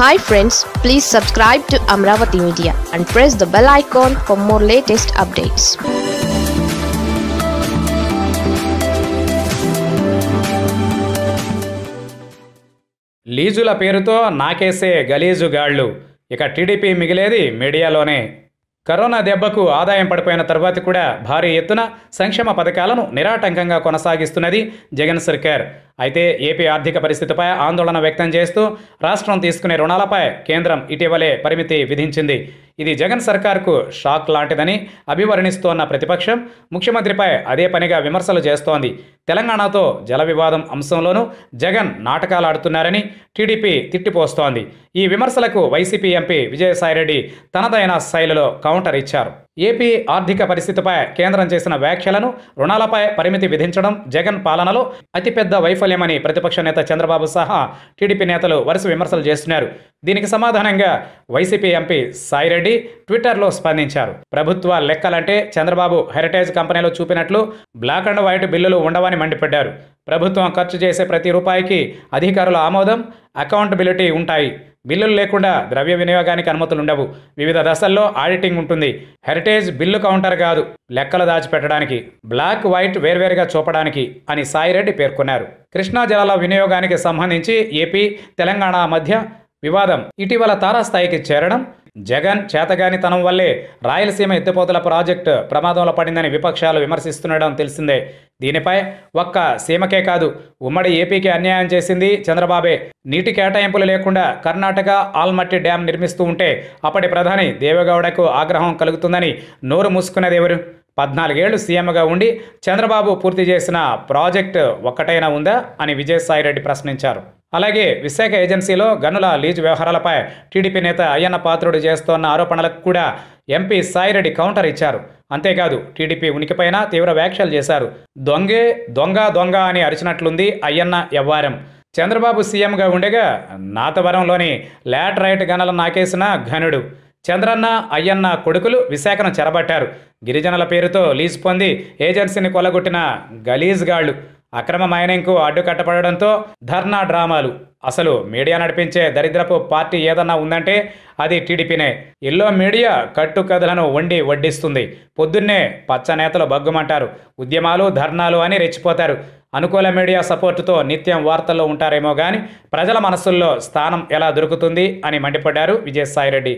hi friends please subscribe to Amaravati media and press the bell icon for more latest updates లీజుల పేరుతో నాకేసే గలీజు గాళ్లు ఇక TDP మిగిలేది మీడియాలోనే corona దెబ్బకు ఆదాయం పడిపోయిన తర్వాత కూడా భారీ ఎత్తున సంక్షేమ పథకాలను నిరాటంకంగా కొనసాగిస్తున్నది జగన్ సర్కార్ అయితే ఏపీ ఆర్థిక పరిస్థితిపై ఆందోళన వ్యక్తం చేస్తూ రాష్ట్రం తీసుకునే రుణాలపై కేంద్రం ఇటీవలే పరిమితి విధించింది ఇది జగన్ సర్కార్కు షాక్ లాంటిదని అభివర్ణిస్తోన్న ప్రతిపక్షం ముఖ్యమంత్రిపై అదే పనిగా విమర్శలు చేస్తోంది తెలంగాణతో జల వివాదం అంశంలోనూ జగన్ నాటకాలాడుతున్నారని టీడీపీ తిట్టిపోస్తోంది ఈ విమర్శలకు వైసీపీ ఎంపీ విజయసాయిరెడ్డి తనదైన శైలిలో కౌంటర్ ఇచ్చారు ఏపీ ఆర్థిక పరిస్థితిపై కేంద్రం చేసిన వ్యాఖ్యలను రుణాలపై పరిమితి విధించడం జగన్ పాలనలో అతిపెద్ద వైఫల్యమని ప్రతిపక్ష నేత చంద్రబాబు సహా టీడీపీ నేతలు వరుస విమర్శలు చేస్తున్నారు దీనికి సమాధానంగా వైసీపీ ఎంపీ సాయిరెడ్డి ట్విట్టర్లో స్పందించారు ప్రభుత్వ లెక్కలంటే చంద్రబాబు హెరిటేజ్ కంపెనీలో చూపినట్లు బ్లాక్ అండ్ వైట్ బిల్లులు ఉండవని మండిపడ్డారు ప్రభుత్వం ఖర్చు చేసే ప్రతి రూపాయికి అధికారుల ఆమోదం అకౌంటబిలిటీ ఉంటాయి బిల్లులు లేకుండా ద్రవ్య వినియోగానికి అనుమతులు ఉండవు వివిధ దశల్లో ఆడిటింగ్ ఉంటుంది హెరిటేజ్ బిల్లు కౌంటర్ కాదు లెక్కలు దాచిపెట్టడానికి బ్లాక్ వైట్ వేర్వేరుగా చూపడానికి అని సాయిరెడ్డి పేర్కొన్నారు కృష్ణా జలాల వినియోగానికి సంబంధించి ఏపీ తెలంగాణ మధ్య వివాదం ఇటీవల తారాస్థాయికి చేరడం జగన్ చేతగానితనం వల్లే రాయలసీమ ఎత్తిపోతల ప్రాజెక్టు ప్రమాదంలో పడిందని విపక్షాలు విమర్శిస్తుండడం తెలిసిందే దీనిపై ఒక్క సీమకే కాదు ఉమ్మడి ఏపీకి అన్యాయం చేసింది చంద్రబాబే నీటి కేటాయింపులు లేకుండా కర్ణాటక ఆల్మట్టి డ్యాం నిర్మిస్తూ ఉంటే అప్పటి ప్రధాని దేవేగౌడకు ఆగ్రహం కలుగుతుందని నోరు మూసుకునేదేవరు పద్నాలుగేళ్లు సీఎంగా ఉండి చంద్రబాబు పూర్తి చేసిన ప్రాజెక్టు ఒక్కటైనా ఉందా అని విజయసాయిరెడ్డి ప్రశ్నించారు అలాగే విశాఖ ఏజెన్సీలో గనుల లీజు వ్యవహారాలపై టీడీపీ నేత అయ్యన్న పాత్రుడు చేస్తోన్న ఆరోపణలకు కూడా ఎంపీ సాయిరెడ్డి కౌంటర్ ఇచ్చారు అంతేకాదు టీడీపీ ఉనికిపైన తీవ్ర వ్యాఖ్యలు చేశారు దొంగే దొంగ దొంగ అని అరిచినట్లుంది అయ్యన్న ఎవ్వారం చంద్రబాబు సీఎంగా ఉండగా నాతవరంలోని ల్యాటరైట్ గనులు నాకేసిన ఘనుడు చంద్రన్న అయ్యన్న కొడుకులు విశాఖను చెరబట్టారు గిరిజనుల పేరుతో లీజు పొంది ఏజెన్సీని కొలగొట్టిన గలీజ్గాళ్లు అక్రమ మైనింగ్కు అడ్డుకట్టపడడంతో ధర్నా డ్రామాలు అసలు మీడియా నడిపించే దరిద్రపు పార్టీ ఏదన్నా ఉందంటే అది టీడీపీనే ఇల్లో మీడియా కట్టుకథలను వండి వడ్డిస్తుంది పొద్దున్నే పచ్చ నేతలు బగ్గుమంటారు ఉద్యమాలు ధర్నాలు అని రెచ్చిపోతారు అనుకూల మీడియా సపోర్టుతో నిత్యం వార్తల్లో ఉంటారేమో కానీ ప్రజల మనసుల్లో స్థానం ఎలా దొరుకుతుంది అని మండిపడ్డారు విజయసాయిరెడ్డి